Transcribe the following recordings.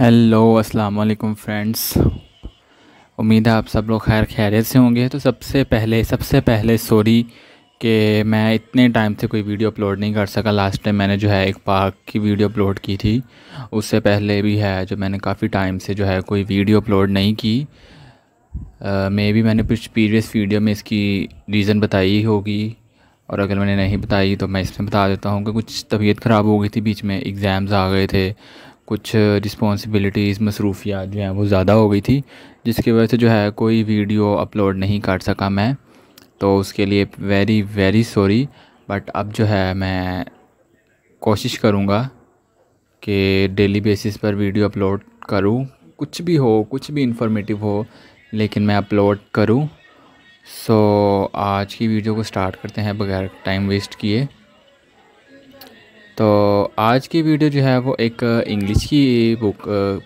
hello अस्सलाम वालेकुम friends उम्मीद है आप सब लोग खैर खैरियत से होंगे तो सबसे पहले सबसे पहले सॉरी कि मैं इतने टाइम से कोई वीडियो अपलोड नहीं कर सका लास्ट टाइम मैंने जो है एक पार्क की वीडियो अपलोड की थी उससे पहले भी है जो मैंने काफ़ी टाइम से जो है कोई वीडियो अपलोड नहीं की मे भी मैंने कुछ प्रीवियस वीडियो में इसकी रीज़न बताई होगी और अगर मैंने नहीं बताई तो मैं इसमें बता देता हूँ कि कुछ तबीयत ख़राब हो गई थी बीच में एग्ज़ाम्स आ गए थे कुछ रिस्पॉन्सिबिलिटीज़ मसरूफियात जो हैं वो ज़्यादा हो गई थी जिसकी वजह से जो है कोई वीडियो अपलोड नहीं कर सका मैं तो उसके लिए वेरी वेरी सॉरी बट अब जो है मैं कोशिश करूँगा कि डेली बेसिस पर वीडियो अपलोड करूँ कुछ भी हो कुछ भी इंफॉर्मेटिव हो लेकिन मैं अपलोड करूँ सो so, आज की वीडियो को स्टार्ट करते हैं बगैर टाइम वेस्ट किए तो आज की वीडियो जो है वो एक इंग्लिश की बुक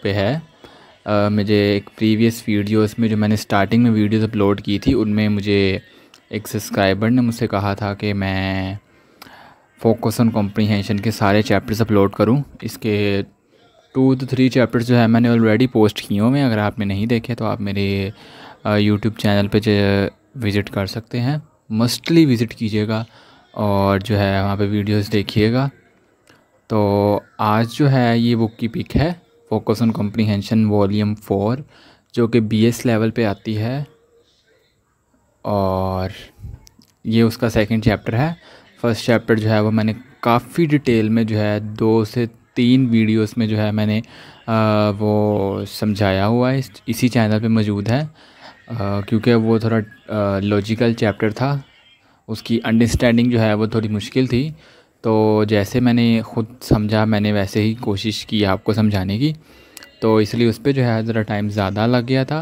पे है मुझे एक प्रीवियस वीडियोस में जो मैंने स्टार्टिंग में वीडियोस अपलोड की थी उनमें मुझे एक सब्सक्राइबर ने मुझसे कहा था कि मैं फोकस ऑन कॉम्प्रीहेंशन के सारे चैप्टर्स अपलोड करूं इसके टू टू थ्री चैप्टर्स जो है मैंने ऑलरेडी पोस्ट किए हुए हैं अगर आपने नहीं देखे तो आप मेरे यूट्यूब चैनल पर विज़िट कर सकते हैं मस्टली विज़िट कीजिएगा और जो है वहाँ पे वीडियोस देखिएगा तो आज जो है ये बुक की पिक है focus on comprehension volume four जो कि बी एस लेवल पे आती है और ये उसका सेकंड चैप्टर है फर्स्ट चैप्टर जो है वो मैंने काफ़ी डिटेल में जो है दो से तीन वीडियोस में जो है मैंने आ, वो समझाया हुआ है इस, इसी चैनल पे मौजूद है क्योंकि वो थोड़ा लॉजिकल चैप्टर था उसकी अंडरस्टैंडिंग जो है वो थोड़ी मुश्किल थी तो जैसे मैंने ख़ुद समझा मैंने वैसे ही कोशिश की आपको समझाने की तो इसलिए उस पर जो है ज़रा टाइम ज़्यादा लग गया था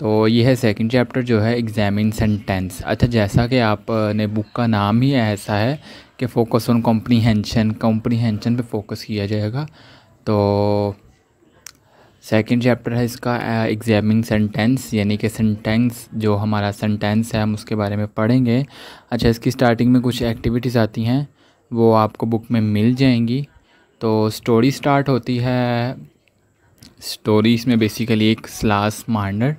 तो ये है सेकंड चैप्टर जो है एग्जामिन सेंटेंस अच्छा जैसा कि आपने बुक का नाम ही ऐसा है कि फ़ोकस ऑन कॉम्प्रीहेंशन कॉम्प्रीहेंशन पे फोकस किया जाएगा तो सेकंड चैप्टर है इसका एग्जामिन सेंटेंस यानी कि सेंटेंस जो हमारा सेंटेंस है हम उसके बारे में पढ़ेंगे अच्छा इसकी स्टार्टिंग में कुछ एक्टिविटीज़ आती हैं वो आपको बुक में मिल जाएंगी तो स्टोरी स्टार्ट होती है स्टोरी इसमें बेसिकली एक स्लास मार्नर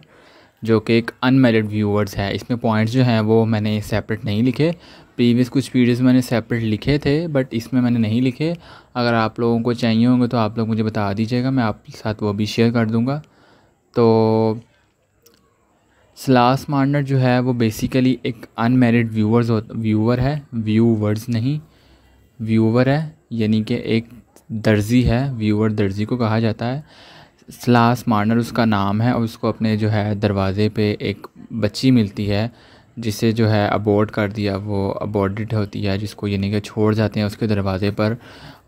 जो कि एक अनमेरिड व्यूअर्स है इसमें पॉइंट्स जो हैं वो मैंने सेपरेट नहीं लिखे प्रीवियस कुछ वीडियोस मैंने सेपरेट लिखे थे बट इसमें मैंने नहीं लिखे अगर आप लोगों को चाहिए होंगे तो आप लोग मुझे बता दीजिएगा मैं आपके साथ वो भी शेयर कर दूँगा तो स्लास मार्नर जो है वो बेसिकली एक अनमेरिड व्यूअर्स व्यूअर है व्यूवर्स नहीं व्यूवर है यानी कि एक दर्जी है व्यूवर दर्जी को कहा जाता है स्लास मार्नर उसका नाम है और उसको अपने जो है दरवाज़े पे एक बच्ची मिलती है जिसे जो है अबोर्ड कर दिया वो अबोर्डेड होती है जिसको यानी कि छोड़ जाते हैं उसके दरवाज़े पर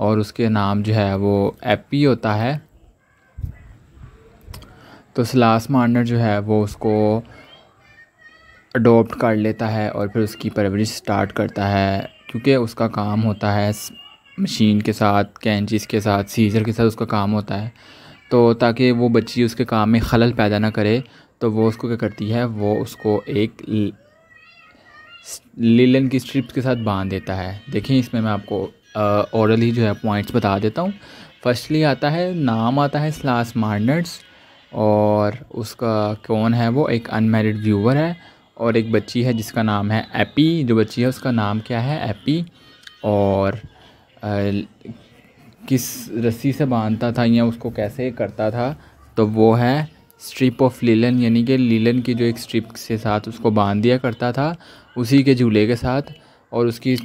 और उसके नाम जो है वो एपी होता है तो स्लास मार्नर जो है वो उसको अडोप्ट कर लेता है और फिर उसकी परवरिश स्टार्ट करता है क्योंकि उसका काम होता है मशीन के साथ कैंचिस के साथ सीज़र के साथ उसका काम होता है तो ताकि वो बच्ची उसके काम में खलल पैदा ना करे तो वो उसको क्या करती है वो उसको एक लीलन की स्ट्रिप्स के साथ बांध देता है देखिए इसमें मैं आपको औरली जो है पॉइंट्स बता देता हूँ फर्स्टली आता है नाम आता है स्लास मार्नर्स और उसका कौन है वो एक अनमेरिड व्यूवर है और एक बच्ची है जिसका नाम है एपी जो बच्ची है उसका नाम क्या है एपी और किस रस्सी से बांधता था या उसको कैसे करता था तो वो है स्ट्रिप ऑफ लीलन यानी कि लीलन की जो एक स्ट्रिप के साथ उसको बांध दिया करता था उसी के झूले के साथ और उसकी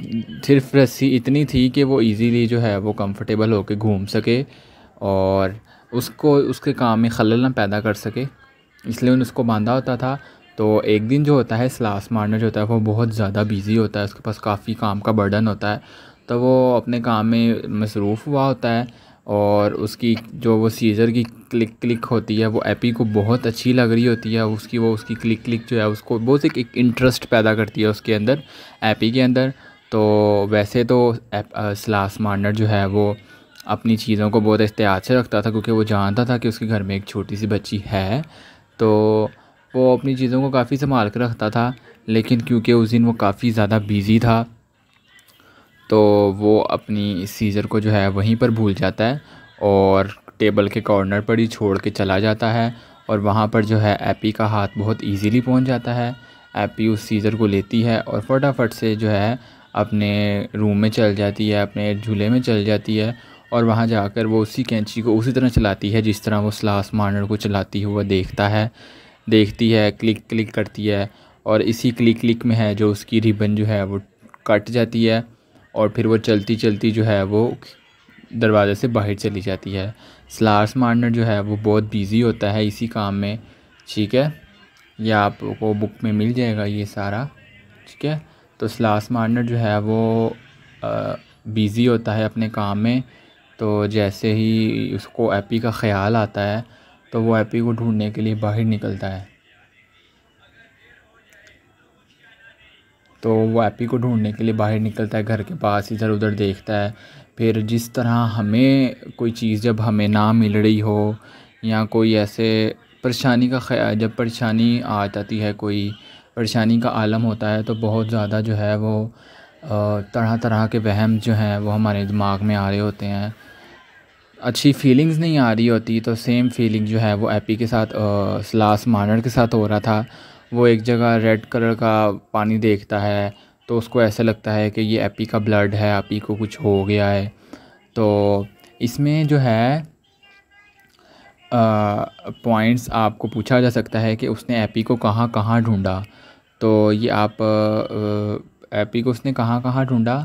सिर्फ रस्सी इतनी थी कि वो इजीली जो है वो कंफर्टेबल होकर घूम सके और उसको उसके काम में खलल ना पैदा कर सके इसलिए उन उसको बांधा होता था तो एक दिन जो होता है स्लास मारना जो होता है वो बहुत ज़्यादा बिज़ी होता है उसके पास काफ़ी काम का बर्डन होता है तो वो अपने काम में मसरूफ़ हुआ होता है और उसकी जो वो सीज़र की क्लिक क्लिक होती है वो एपी को बहुत अच्छी लग रही होती है उसकी वो उसकी क्लिक क्लिक जो है उसको बहुत एक, एक इंटरेस्ट पैदा करती है उसके अंदर एपी के अंदर तो वैसे तो स्लास मार्नर जो है वो अपनी चीज़ों को बहुत एहतियात से रखता था क्योंकि वो जानता था कि उसके घर में एक छोटी सी बच्ची है तो वो अपनी चीज़ों को काफ़ी संभाल कर रखता था लेकिन क्योंकि उस दिन वो काफ़ी ज़्यादा बिज़ी था तो वो अपनी सीज़र को जो है वहीं पर भूल जाता है और टेबल के कॉर्नर पर ही छोड़ के चला जाता है और वहाँ पर जो है एपी का हाथ बहुत इजीली पहुँच जाता है एपी उस सीज़र को लेती है और फटाफट से जो है अपने रूम में चल जाती है अपने झूले में चल जाती है और वहाँ जाकर वो उसी कैंची को उसी तरह चलाती है जिस तरह वो स्लास मार्नर को चलाती हुआ देखता है देखती है क्लिक क्लिक करती है और इसी क्लिक क्लिक में है जो उसकी रिबन जो है वो कट जाती है और फिर वो चलती चलती जो है वो दरवाज़े से बाहर चली जाती है स्लार्स मार्नर जो है वो बहुत बिज़ी होता है इसी काम में ठीक है ये आपको बुक में मिल जाएगा ये सारा ठीक है तो स्लास मार्नर जो है वो बिज़ी होता है अपने काम में तो जैसे ही उसको एपी का ख़्याल आता है तो वो हैप्पी को ढूंढने के लिए बाहर निकलता है तो वो हैप्पी को ढूंढने के लिए बाहर निकलता है घर के पास इधर उधर देखता है फिर जिस तरह हमें कोई चीज़ जब हमें ना मिल रही हो या कोई ऐसे परेशानी का ख्याल जब परेशानी आ जाती है कोई परेशानी का आलम होता है तो बहुत ज़्यादा जो है वो तरह तरह के वहम जो हैं वो हमारे दिमाग में आ रहे होते हैं अच्छी फीलिंग्स नहीं आ रही होती तो सेम फीलिंग जो है वो एपी के साथ स्लास मानर के साथ हो रहा था वो एक जगह रेड कलर का पानी देखता है तो उसको ऐसा लगता है कि ये एपी का ब्लड है एपी को कुछ हो गया है तो इसमें जो है पॉइंट्स आपको पूछा जा सकता है कि उसने एपी को कहाँ कहाँ ढूंढा तो ये आप एपी को उसने कहाँ कहाँ ढूंढा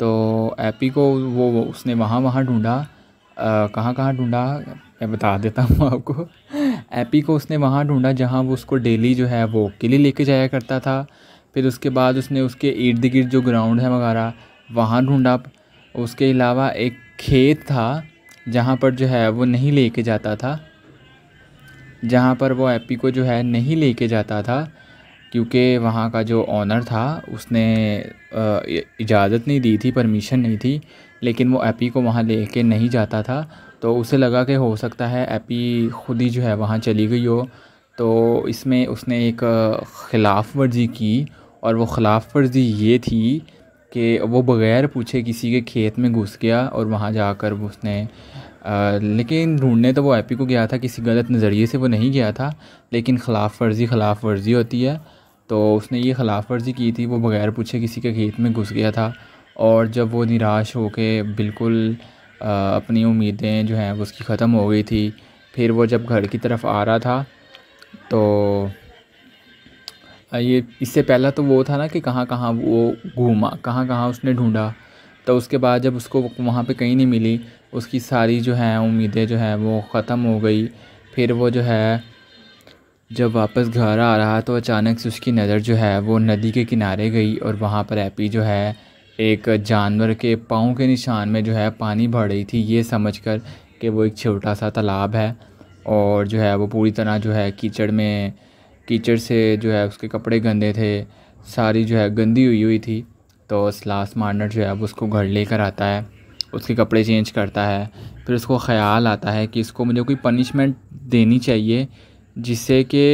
तो एपी को वो उसने वहाँ वहाँ ढूंढा कहाँ कहाँ ढूँढा मैं बता देता हूँ आपको एपी को उसने वहाँ ढूँढा जहाँ वो उसको डेली जो है वो किले लेके जाया करता था फिर उसके बाद उसने उसके इर्द गिर्द जो ग्राउंड है वगैरह वहाँ ढूँढा उसके अलावा एक खेत था जहाँ पर जो है वो नहीं लेके जाता था जहाँ पर वो एपी को जो है नहीं लेके जाता था क्योंकि वहाँ का जो ऑनर था उसने इजाज़त नहीं दी थी परमिशन नहीं थी लेकिन वो एपी को वहाँ ले के नहीं जाता था तो उसे लगा कि हो सकता है एपी खुद ही जो है वहाँ चली गई हो तो इसमें उसने एक ख़िलाफ़ वर्जी की और वो ख़िलाफ़ वर्जी ये थी कि वो बग़ैर पूछे किसी के खेत में घुस गया और वहाँ जाकर उसने आ, लेकिन ढूंढने तो वो एपी को गया था किसी गलत नज़रिए से वो नहीं गया था लेकिन ख़िलाफ़ वर्जी ख़िलाफ़ वर्जी होती है तो उसने ये ख़िलाफ़ वर्जी की थी वो बग़ैर पूछे किसी के खेत में घुस गया था और जब वो निराश हो के बिल्कुल अपनी उम्मीदें जो हैं उसकी ख़त्म हो गई थी फिर वो जब घर की तरफ आ रहा था तो ये इससे पहला तो वो था ना कि कहाँ कहाँ वो घूमा कहाँ कहाँ उसने ढूंढा तो उसके बाद जब उसको वहाँ पे कहीं नहीं मिली उसकी सारी जो हैं उम्मीदें जो हैं वो ख़त्म हो गई फिर वो जो है जब वापस घर आ रहा तो अचानक से उसकी नज़र जो है वो नदी के किनारे गई और वहाँ पर एपी जो है एक जानवर के पाँव के निशान में जो है पानी भर रही थी ये समझकर कि वो एक छोटा सा तालाब है और जो है वो पूरी तरह जो है कीचड़ में कीचड़ से जो है उसके कपड़े गंदे थे सारी जो है गंदी हुई हुई थी तो स्लास मार्नर जो है वो उसको घर लेकर आता है उसके कपड़े चेंज करता है फिर उसको ख़्याल आता है कि इसको मुझे कोई पनिशमेंट देनी चाहिए जिससे कि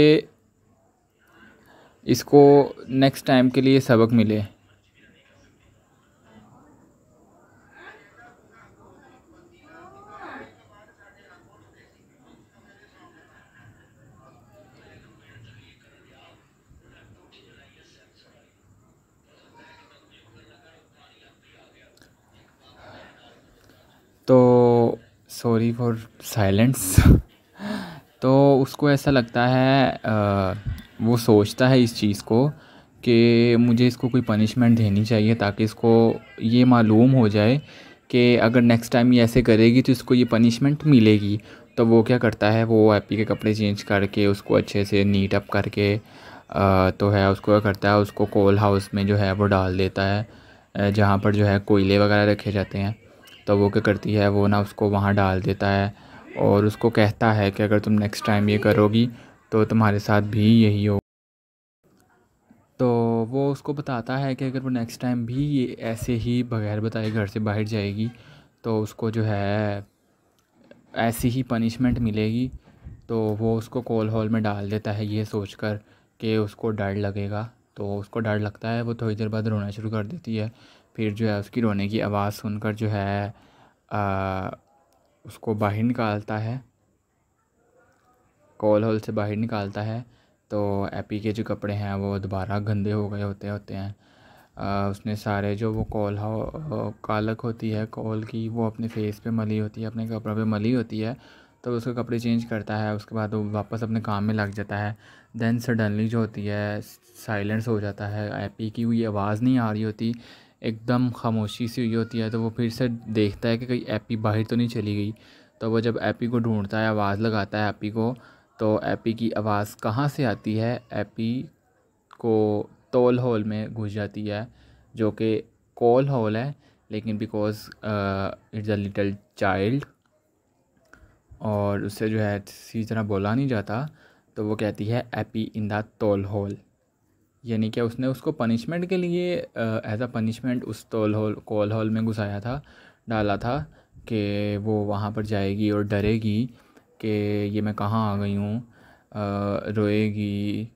इसको नेक्स्ट टाइम के लिए सबक मिले तो सॉरी फॉर साइलेंस तो उसको ऐसा लगता है आ, वो सोचता है इस चीज़ को कि मुझे इसको कोई पनिशमेंट देनी चाहिए ताकि इसको ये मालूम हो जाए कि अगर नेक्स्ट टाइम ये ऐसे करेगी तो इसको ये पनिशमेंट मिलेगी तो वो क्या करता है वो एप्पी के कपड़े चेंज करके उसको अच्छे से नीट अप करके आ, तो है उसको क्या करता है उसको कोल हाउस में जो है वो डाल देता है जहाँ पर जो है कोयले वगैरह रखे जाते हैं तो वो क्या करती है वो ना उसको वहाँ डाल देता है और उसको कहता है कि अगर तुम नेक्स्ट टाइम ये करोगी तो तुम्हारे साथ भी यही हो तो वो उसको बताता है कि अगर वो नेक्स्ट टाइम भी ये ऐसे ही बगैर बताए घर से बाहर जाएगी तो उसको जो है ऐसी ही पनिशमेंट मिलेगी तो वो उसको कॉल हॉल में डाल देता है ये सोचकर कि उसको डर लगेगा तो उसको डर लगता है वो थोड़ी देर बाद रोना शुरू कर देती है फिर जो है उसकी रोने की आवाज़ सुनकर जो है आ, उसको बाहर निकालता है कॉल हॉल से बाहर निकालता है तो एपी के जो कपड़े हैं वो दोबारा गंदे हो गए होते होते हैं आ, उसने सारे जो वो कॉल हो कालक होती है कॉल की वो अपने फेस पे मली होती है अपने कपड़ों पे मली होती है तो उसके कपड़े चेंज करता है उसके बाद वो वापस अपने काम में लग जाता है दैन सडनली जो होती है साइलेंस हो जाता है एपी की हुई आवाज़ नहीं आ रही होती एकदम खामोशी सी हुई होती है तो वो फिर से देखता है कि कहीं एपी बाहर तो नहीं चली गई तो वो जब एपी को ढूंढता है आवाज़ लगाता है एपी को तो एपी की आवाज़ कहाँ से आती है एपी को तोल हॉल में घुस जाती है जो कि कोल हॉल है लेकिन because it's a little child और उससे जो है किसी तरह बोला नहीं जाता तो वो कहती है happy in the toll hole यानी कि उसने उसको पनिशमेंट के लिए एज अ पनिशमेंट उस तोल होल कोल होल में घुसाया था डाला था कि वो वहाँ पर जाएगी और डरेगी कि ये मैं कहाँ आ गई हूँ रोएगी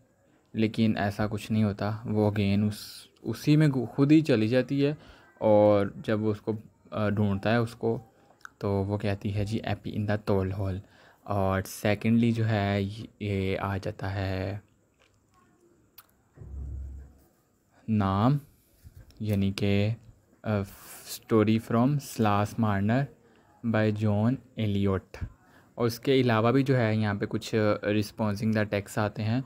लेकिन ऐसा कुछ नहीं होता वो अगेन उस उसी में खुद ही चली जाती है और जब उसको ढूंढता है उसको तो वो कहती है जी एपी इन द टोल हॉल और सेकेंडली जो है ये आ जाता है नाम यानी कि story from Silas Marner by John Eliot और उसके अलावा भी जो है यहाँ पे कुछ रिस्पॉन्सिंग द टैक्स आते हैं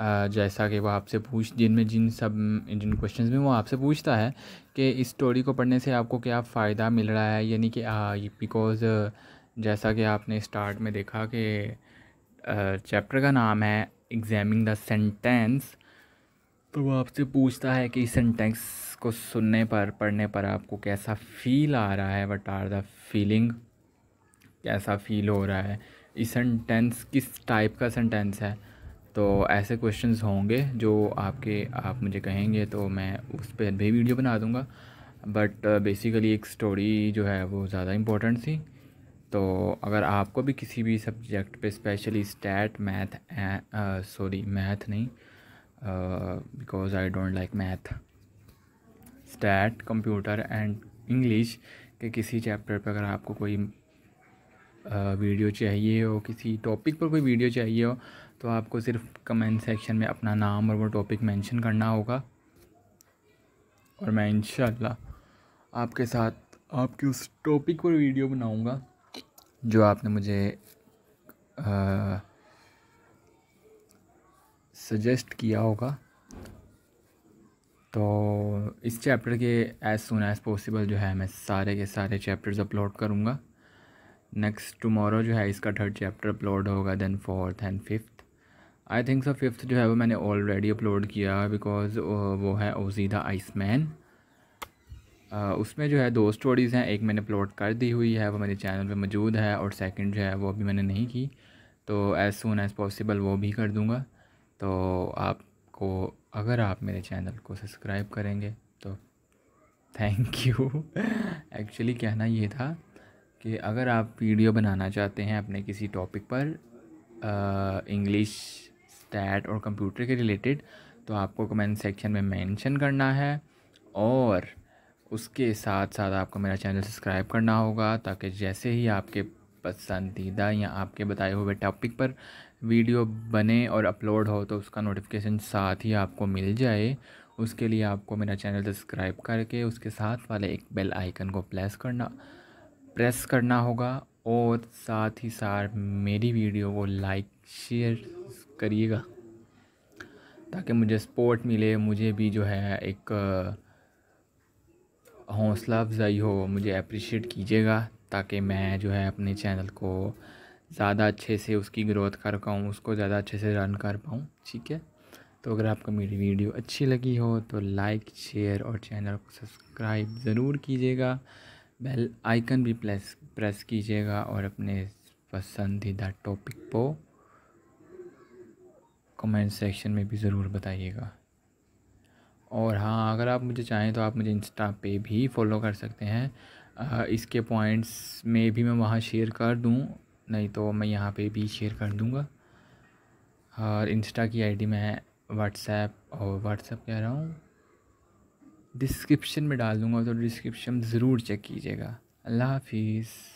जैसा कि वो आपसे पूछ जिनमें जिन सब जिन क्वेश्चंस में वो आपसे पूछता है कि इस स्टोरी को पढ़ने से आपको क्या फ़ायदा मिल रहा है यानी कि बिकॉज़ जैसा कि आपने स्टार्ट में देखा कि चैप्टर का नाम है एग्जामिंग द सेंटेंस तो वो आपसे पूछता है कि सेंटेंस को सुनने पर पढ़ने पर आपको कैसा फील आ रहा है वट आर द फीलिंग कैसा फील हो रहा है इस सेंटेंस किस टाइप का सेंटेंस है तो ऐसे क्वेश्चंस होंगे जो आपके आप मुझे कहेंगे तो मैं उस पर भी वीडियो बना दूँगा बट बेसिकली एक स्टोरी जो है वो ज़्यादा इम्पोर्टेंट थी तो अगर आपको भी किसी भी सब्जेक्ट पे specially stat math sorry math नहीं because I don't like math stat computer and English के किसी चैप्टर पर अगर आपको कोई वीडियो uh, चाहिए हो किसी टॉपिक पर कोई वीडियो चाहिए हो तो आपको सिर्फ कमेंट सेक्शन में अपना नाम और वो टॉपिक मेंशन करना होगा और मैं इन आपके साथ आपके उस टॉपिक पर वीडियो बनाऊंगा जो आपने मुझे आ, सजेस्ट किया होगा तो इस चैप्टर के एज़ सुन एज़ पॉसिबल जो है मैं सारे के सारे चैप्टर्स अपलोड करूँगा नेक्स्ट टमोरो जो है इसका थर्ड चैप्टर अपलोड होगा then fourth and fifth I think so fifth जो है वो मैंने ऑलरेडी अपलोड किया बिकॉज वो है ओजीदा मैन उसमें जो है दो स्टोरीज़ हैं एक मैंने अपलोड कर दी हुई है वो मेरे चैनल पे मौजूद है और सेकंड जो है वो अभी मैंने नहीं की तो एज़ सुन एज़ पॉसिबल वो भी कर दूँगा तो आपको अगर आप मेरे चैनल को सब्सक्राइब करेंगे तो थैंक यू एक्चुअली कहना ये था कि अगर आप वीडियो बनाना चाहते हैं अपने किसी टॉपिक पर इंग्लिश स्टैट और कंप्यूटर के रिलेटेड तो आपको कमेंट सेक्शन में मेंशन करना है और उसके साथ साथ आपको मेरा चैनल सब्सक्राइब करना होगा ताकि जैसे ही आपके पसंदीदा या आपके बताए हुए टॉपिक पर वीडियो बने और अपलोड हो तो उसका नोटिफिकेशन साथ ही आपको मिल जाए उसके लिए आपको मेरा चैनल सब्सक्राइब करके उसके साथ वाले एक बेल आइकन को प्रेस करना प्रेस करना होगा और साथ ही साथ मेरी वीडियो को लाइक शेयर करिएगा ताकि मुझे सपोर्ट मिले मुझे भी जो है एक हौसला अफजाई हो मुझे अप्रिशिएट कीजिएगा ताकि मैं जो है अपने चैनल को ज़्यादा अच्छे से उसकी ग्रोथ कर पाऊँ उसको ज़्यादा अच्छे से रन कर पाऊँ ठीक है तो अगर आपको मेरी वीडियो अच्छी लगी हो तो लाइक शेयर और चैनल को सब्सक्राइब ज़रूर कीजिएगा बेल आइकन भी प्रेस प्रेस कीजिएगा और अपने पसंदीदा टॉपिक को कमेंट सेक्शन में भी ज़रूर बताइएगा और हाँ अगर आप मुझे चाहें तो आप मुझे इंस्टा पे भी फॉलो कर सकते हैं इसके पॉइंट्स में भी मैं वहाँ शेयर कर दूँ नहीं तो मैं यहाँ पे भी शेयर कर दूँगा और इंस्टा की आईडी मैं व्हाट्सएप और व्हाट्सएप कह रहा हूँ डिस्क्रिप्शन में डाल दूँगा तो डिस्क्रिप्शन ज़रूर चेक कीजिएगा अल्लाह हाफिज़